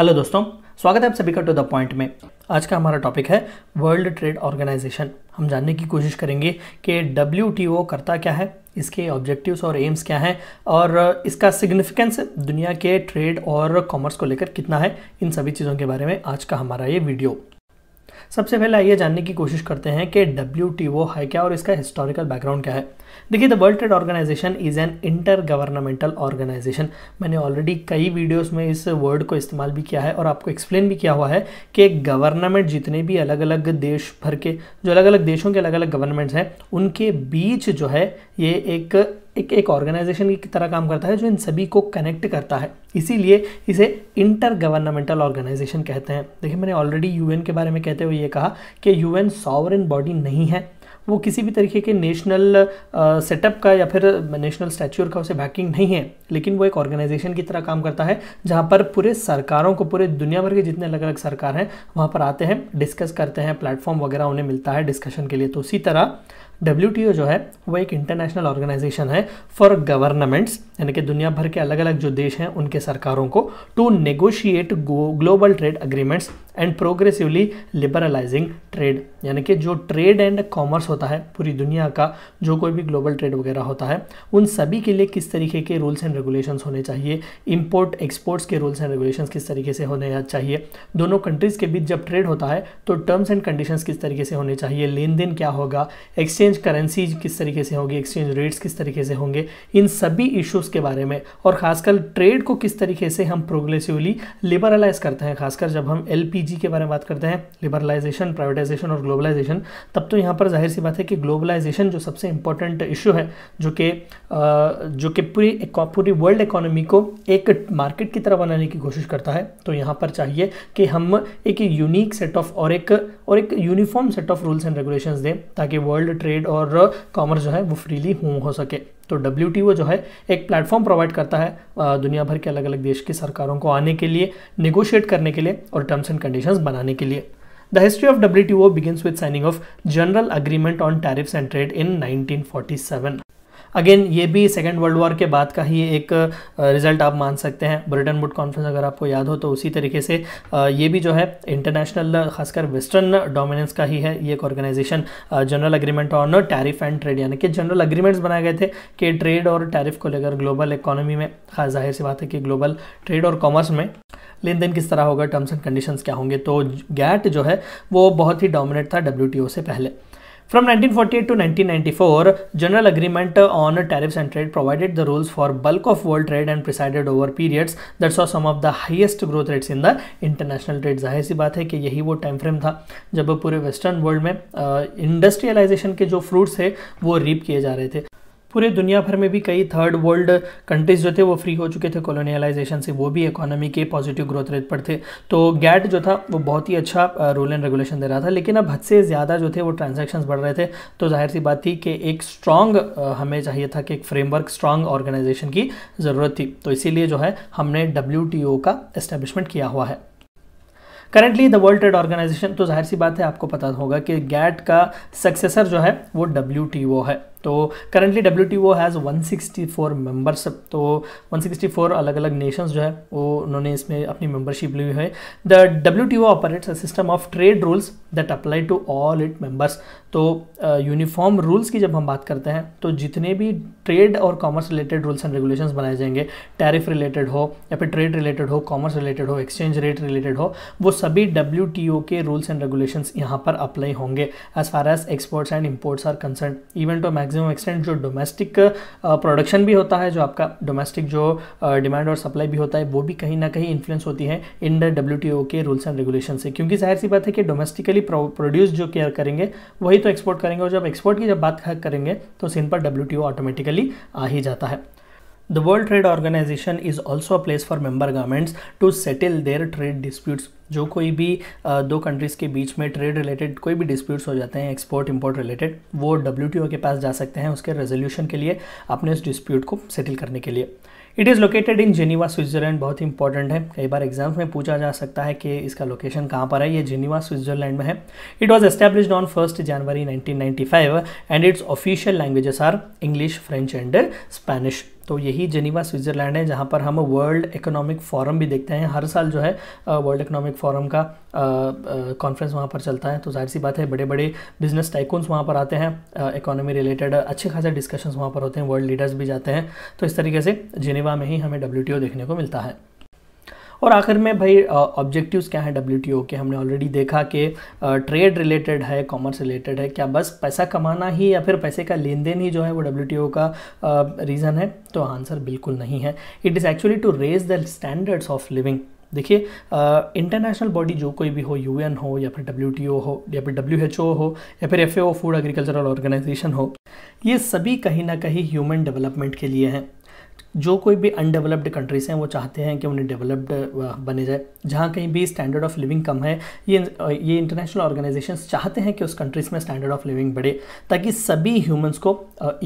Hello दोस्तों स्वागत है आप सभी का टू द पॉइंट में आज का हमारा टॉपिक है वर्ल्ड ट्रेड ऑर्गेनाइजेशन हम जानने की कोशिश करेंगे कि डब्ल्यू करता क्या है इसके ऑब्जेक्टिव्स और एम्स क्या हैं और इसका सिग्निफिकेंस दुनिया के ट्रेड और कॉमर्स को लेकर कितना है इन सभी चीज़ों के बारे में आज का हमारा ये वीडियो सबसे पहले आइए जानने की कोशिश करते हैं कि डब्ल्यू है क्या और इसका हिस्टोरिकल बैकग्राउंड क्या है देखिए the world trade organisation is an intergovernmental organisation मैंने ऑलरेडी कई वीडियोस में इस वर्ड को इस्तेमाल भी किया है और आपको एक्सप्लेन भी किया हुआ है कि गवर्नमेंट जितने भी अलग अलग देश भर के जो अलग अलग देशों के अलग अलग गवर्नमेंट्स हैं उनके बीच जो है ये एक एक एक ऑर्गेनाइजेशन की तरह काम करता है जो इन सभी को कनेक्ट करता है इसीलिए इसे इंटर गवर्नमेंटल ऑर्गेनाइजेशन कहते हैं देखिए मैंने ऑलरेडी यूएन के बारे में कहते हुए ये कहा कि यूएन सॉवरन बॉडी नहीं है वो किसी भी तरीके के नेशनल सेटअप का या फिर नेशनल स्टैच्यूर का उसे बैकिंग नहीं है लेकिन वो एक ऑर्गेनाइजेशन की तरह काम करता है जहाँ पर पूरे सरकारों को पूरे दुनिया भर के जितने अलग अलग सरकार हैं वहाँ पर आते हैं डिस्कस करते हैं प्लेटफॉर्म वगैरह उन्हें मिलता है डिस्कशन के लिए तो उसी तरह डब्ल्यू जो है वो एक इंटरनेशनल ऑर्गेनाइजेशन है फॉर गवर्नमेंट्स यानी कि दुनिया भर के अलग अलग जो देश हैं उनके सरकारों को to negotiate global trade agreements and progressively liberalising trade यानी कि जो ट्रेड एंड कॉमर्स होता है पूरी दुनिया का जो कोई भी ग्लोबल ट्रेड वगैरह होता है उन सभी के लिए किस तरीके के रूल्स एंड रेगुलेशंस होने चाहिए इंपोर्ट एक्सपोर्ट्स के रूल्स एंड रेगुलेशंस किस तरीके से होने चाहिए दोनों कंट्रीज़ के बीच जब ट्रेड होता है तो टर्म्स एंड कंडीशंस किस तरीके से होने चाहिए लेन देन क्या होगा एक्सचेंज करेंसीज किस तरीके से होगी एक्सचेंज रेट्स किस तरीके से होंगे इन सभी इशूज़ के बारे में और खासकर ट्रेड को किस तरीके से हम प्रोग्रेसिवली लिबरलाइज करते हैं खासकर जब हम एल पी पीजी के बारे में बात करते हैं लिबरलाइजेशन प्राइवेटाइजेशन और ग्लोबलाइजेशन तब तो यहाँ पर जाहिर सी बात है कि ग्लोबलाइजेशन जो सबसे इंपॉर्टेंट इशू है जो कि जो कि पूरी पूरी वर्ल्ड इकोनॉमी को एक मार्केट की तरह बनाने की कोशिश करता है तो यहाँ पर चाहिए कि हम एक यूनिक सेट ऑफ और एक और एक uniform set of rules and regulation दें ताकि वर्ल्ड ट्रेड और कॉमर्स जो है वो फ्रीली हो सके तो डब्ल्यू जो है एक प्लेटफॉर्म प्रोवाइड करता है दुनिया भर के अलग अलग देश की सरकारों को आने के लिए निगोशिएट करने के लिए और टर्म्स एंड कंडीशन बनाने के लिए the history of W T O signing of general agreement on tariffs and trade in nineteen forty 1947. Again ये भी सेकेंड वर्ल्ड वॉर के बाद का ही एक रिजल्ट आप मान सकते हैं ब्रिटन वुड कॉन्फ्रेंस अगर आपको याद हो तो उसी तरीके से ये भी जो है इंटरनेशनल खासकर वेस्टर्न डोमिनेंस का ही है ये एक organisation general agreement on tariff and trade यानी कि जनरल अग्रीमेंट्स बनाए गए थे कि ट्रेड और टैरिफ को लेकर ग्लोबल इकोनॉमी में खास हाँ, जाहिर सी बात है कि ग्लोबल ट्रेड और कॉमर्स में लेन देन किस तरह होगा टर्म्स एंड कंडीशंस क्या होंगे तो गैट जो है वो बहुत ही डोमिनेट था डब्ल्यू से पहले From 1948 to 1994, General Agreement on Tariffs and Trade provided the rules for bulk of world trade and presided over periods that saw some of the highest growth rates in the international trade. जाहिर सी बात है कि यही वो time frame था जब पूरे Western world में uh, industrialization के जो fruits है वो reap किए जा रहे थे पूरे दुनिया भर में भी कई थर्ड वर्ल्ड कंट्रीज जो थे वो फ्री हो चुके थे कॉलोनियलाइजेशन से वो भी इकोनॉमी के पॉजिटिव ग्रोथ रेट पर थे तो गैट जो था वो बहुत ही अच्छा रूल एंड रेगुलेशन दे रहा था लेकिन अब हद से ज़्यादा जो थे वो ट्रांजेक्शन बढ़ रहे थे तो जाहिर सी बात थी कि एक स्ट्रांग हमें चाहिए था कि एक फ्रेमवर्क स्ट्रांग ऑर्गेनाइजेशन की ज़रूरत थी तो इसीलिए जो है हमने डब्ल्यू का इस्टेब्लिशमेंट किया हुआ है currently the world trade organisation तो जाहिर सी बात है आपको पता होगा कि गैट का सक्सेसर जो है वो डब्ल्यू है तो currently W T O has one sixty four members तो वन सिक्सटी फोर अलग अलग नेशंस जो है वो उन्होंने इसमें अपनी मेम्बरशिप ली है the W T O operates a system of trade rules that apply to all it members तो यूनिफॉर्म uh, रूल्स की जब हम बात करते हैं तो जितने भी ट्रेड और commerce related rules and regulation बनाए जाएंगे टैरिफ रिलेटेड हो या फिर ट्रेड रिलेटेड हो कॉमर्स रिलेटेड हो एक्सचेंज रेट रिलेटेड हो वो सभी डब्ल्यू टी ओ के रूल्स एंड रेगुलेशन यहाँ पर अप्लाई होंगे as far as exports and imports are concern even to mag maximum extent जो डोमेस्टिक प्रोडक्शन uh, भी होता है जो आपका डोमेस्टिक जो डिमांड uh, और सप्लाई भी होता है वो भी कहीं ना कहीं इन्फ्लुएंस होती है इन द डब्ल्यू के रूल्स एंड रेगुलेशन से क्योंकि जाहिर सी बात है कि डोमेस्टिकली प्रोड्यूस जो केयर करेंगे वही तो एक्सपोर्ट करेंगे और जब एक्सपोर्ट की जब बात करेंगे तो सिन पर डब्ल्यू ऑटोमेटिकली आ ही जाता है The World Trade Organization is also a place for member governments to settle their trade disputes जो कोई भी दो कंट्रीज़ के बीच में ट्रेड रिलेटेड कोई भी डिस्प्यूट्स हो जाते हैं एक्सपोर्ट इंपोर्ट रिलेटेड वो डब्ल्यू के पास जा सकते हैं उसके रेजोल्यूशन के लिए अपने उस डिस्प्यूट को सेटल करने के लिए it is located in Geneva Switzerland बहुत ही इंपॉर्टेंट है कई बार एग्जाम्स में पूछा जा सकता है कि इसका लोकेशन कहाँ पर है ये जेनीवा स्विट्ज़रलैंड में है it was establish on first January 1995 and its official languages are English French and Spanish तो यही जेनीवा स्विट्ज़रलैंड है जहाँ पर हम वर्ल्ड इकोनॉमिक फोरम भी देखते हैं हर साल जो है वर्ल्ड इकोनॉमिक फोरम का कॉन्फ्रेंस वहाँ पर चलता है तो जाहिर सी बात है बड़े बड़े बिजनेस टाइकून्स वहाँ पर आते हैं इकोनॉमी रिलेटेड अच्छे खासे डिस्कशंस वहाँ पर होते हैं वर्ल्ड लीडर्स भी जाते हैं तो इस तरीके से जेनेवा में ही हमें डब्ल्यू देखने को मिलता है और आखिर में भाई ऑब्जेक्टिव्स क्या हैं डब्ल्यू के हमने ऑलरेडी देखा कि ट्रेड रिलेटेड है कॉमर्स रिलेटेड है क्या बस पैसा कमाना ही या फिर पैसे का लेन देन ही जो है वो डब्ल्यू का रीज़न है तो आंसर बिल्कुल नहीं है it is actually to raise the standards of living देखिए इंटरनेशनल बॉडी जो कोई भी हो यूएन हो या फिर डब्ल्यू हो या फिर डब्ल्यू हो या फिर एफ फूड एग्रीकल्चरल ऑर्गेनाइजेशन हो ये सभी कहीं ना कहीं ह्यूमन डेवलपमेंट के लिए हैं जो कोई भी अनडेवलप्ड कंट्रीज़ हैं वो चाहते हैं कि उन्हें डेवलप्ड बने जाए जहाँ कहीं भी स्टैंडर्ड ऑफ लिविंग कम है ये ये इंटरनेशनल ऑर्गेनाइजेशन चाहते हैं कि उस कंट्रीज़ में स्टैंडर्ड ऑफ लिविंग बढ़े ताकि सभी ह्यूमंस को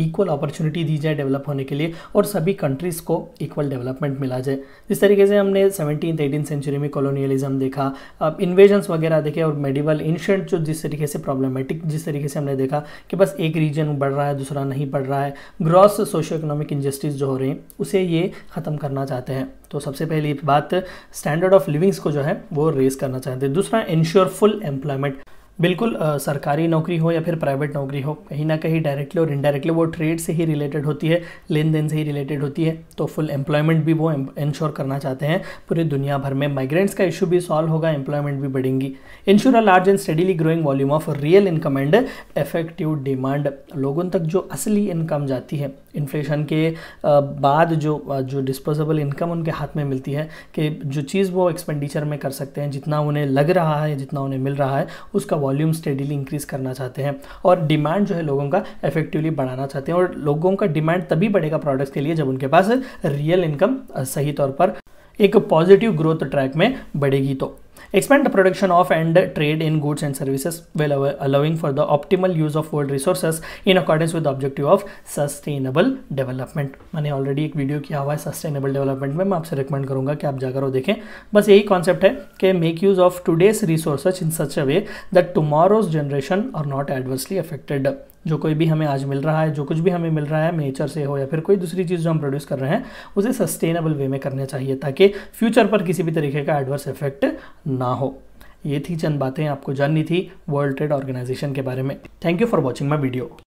इक्वल अपॉर्चुनिटी दी जाए डेवलप होने के लिए और सभी कंट्रीज़ को इक्वल डेवलपमेंट मिला जाए जिस तरीके से हमने सेवनटीन एटीन सेंचुरी में कॉलोनियलिज्म देखा इन्वेजन्स वगैरह देखे और मेडिवल इंशेंट जो जिस तरीके से प्रॉब्लमेटिक जिस तरीके से हमने देखा कि बस एक रीजन बढ़ रहा है दूसरा नहीं बढ़ रहा है ग्रॉस सोशो इकोनॉमिक इनजस्टिस जो हो रही हैं उसे ये ख़त्म करना चाहते हैं तो सबसे पहली बात स्टैंडर्ड ऑफ लिविंग्स को जो है वो रेज करना चाहते हैं दूसरा इंश्योर फुल एम्प्लॉयमेंट बिल्कुल आ, सरकारी नौकरी हो या फिर प्राइवेट नौकरी हो कहीं ना कहीं डायरेक्टली और इनडायरेक्टली वो ट्रेड से ही रिलेटेड होती है लेन देन से ही रिलेटेड होती है तो फुल एम्प्लॉयमेंट भी वो इंश्योर करना चाहते हैं पूरी दुनिया भर में माइग्रेंट्स का इशू भी सॉल्व होगा एम्प्लॉयमेंट भी बढ़ेंगी ensure a large and steadily growing volume of real income and effective demand लोगों तक जो असली इनकम जाती है इन्फ्लेशन के बाद जो जो डिस्पोजेबल इनकम उनके हाथ में मिलती है कि जो चीज़ वो एक्सपेंडिचर में कर सकते हैं जितना उन्हें लग रहा है जितना उन्हें मिल रहा है उसका वॉल्यूम स्टेडीली इंक्रीज़ करना चाहते हैं और डिमांड जो है लोगों का इफेक्टिवली बढ़ाना चाहते हैं और लोगों का डिमांड तभी बढ़ेगा प्रोडक्ट्स के लिए जब उनके पास रियल इनकम सही तौर पर एक पॉजिटिव ग्रोथ ट्रैक में बढ़ेगी तो Expand the production of and trade in goods and services while allowing for the optimal use of world resources in accordance with the objective of sustainable development मैंने ऑलरेडी एक वीडियो किया हुआ है sustainable development में मैं आपसे रिकमेंड करूंगा कि आप जाकर वो देखें बस यही कॉन्सेप्ट है कि make use of today's resources in such a way that tomorrow's generation are not adversely affected जो कोई भी हमें आज मिल रहा है जो कुछ भी हमें मिल रहा है नेचर से हो या फिर कोई दूसरी चीज़ जो हम प्रोड्यूस कर रहे हैं उसे सस्टेनेबल वे में करना चाहिए ताकि फ्यूचर पर किसी भी तरीके का एडवर्स इफेक्ट ना हो ये थी चंद बातें आपको जाननी थी वर्ल्ड ट्रेड ऑर्गेनाइजेशन के बारे में thank you for watching my video